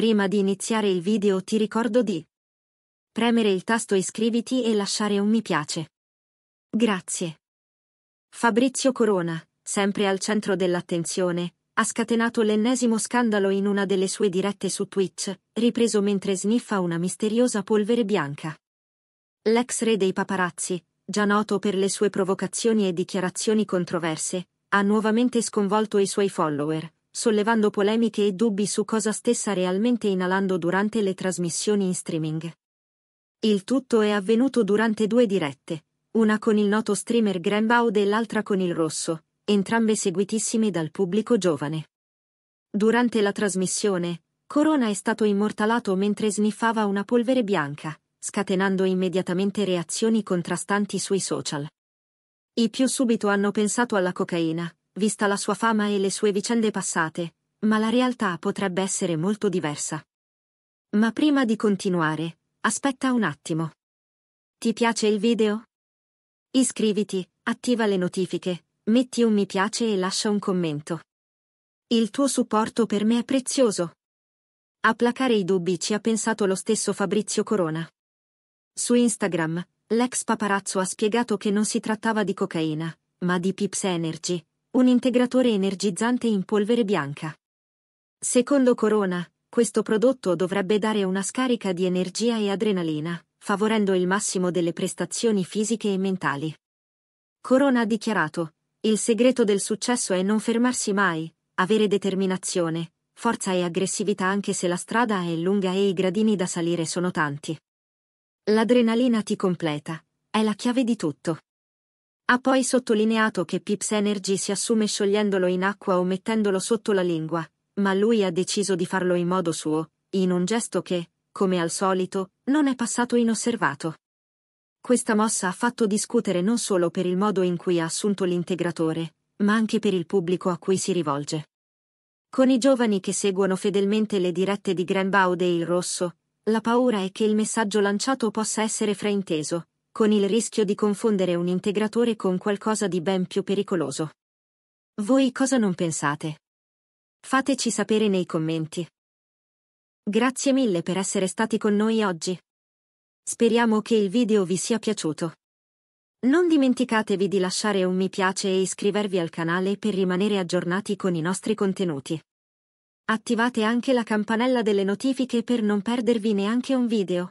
Prima di iniziare il video ti ricordo di premere il tasto iscriviti e lasciare un mi piace. Grazie. Fabrizio Corona, sempre al centro dell'attenzione, ha scatenato l'ennesimo scandalo in una delle sue dirette su Twitch, ripreso mentre sniffa una misteriosa polvere bianca. L'ex re dei paparazzi, già noto per le sue provocazioni e dichiarazioni controverse, ha nuovamente sconvolto i suoi follower, sollevando polemiche e dubbi su cosa stessa realmente inalando durante le trasmissioni in streaming. Il tutto è avvenuto durante due dirette, una con il noto streamer Grenbaud e l'altra con il rosso, entrambe seguitissime dal pubblico giovane. Durante la trasmissione, Corona è stato immortalato mentre sniffava una polvere bianca, scatenando immediatamente reazioni contrastanti sui social. I più subito hanno pensato alla cocaina, vista la sua fama e le sue vicende passate, ma la realtà potrebbe essere molto diversa. Ma prima di continuare, aspetta un attimo. Ti piace il video? Iscriviti, attiva le notifiche, metti un mi piace e lascia un commento. Il tuo supporto per me è prezioso. A placare i dubbi ci ha pensato lo stesso Fabrizio Corona. Su Instagram, l'ex paparazzo ha spiegato che non si trattava di cocaina, ma di Pips Energy, un integratore energizzante in polvere bianca. Secondo Corona, questo prodotto dovrebbe dare una scarica di energia e adrenalina, favorendo il massimo delle prestazioni fisiche e mentali. Corona ha dichiarato, il segreto del successo è non fermarsi mai, avere determinazione, forza e aggressività anche se la strada è lunga e i gradini da salire sono tanti. L'adrenalina ti completa, è la chiave di tutto. Ha poi sottolineato che Pips Energy si assume sciogliendolo in acqua o mettendolo sotto la lingua, ma lui ha deciso di farlo in modo suo, in un gesto che, come al solito, non è passato inosservato. Questa mossa ha fatto discutere non solo per il modo in cui ha assunto l'integratore, ma anche per il pubblico a cui si rivolge. Con i giovani che seguono fedelmente le dirette di Grenbaude e il Rosso, la paura è che il messaggio lanciato possa essere frainteso, con il rischio di confondere un integratore con qualcosa di ben più pericoloso. Voi cosa non pensate? Fateci sapere nei commenti. Grazie mille per essere stati con noi oggi. Speriamo che il video vi sia piaciuto. Non dimenticatevi di lasciare un mi piace e iscrivervi al canale per rimanere aggiornati con i nostri contenuti. Attivate anche la campanella delle notifiche per non perdervi neanche un video.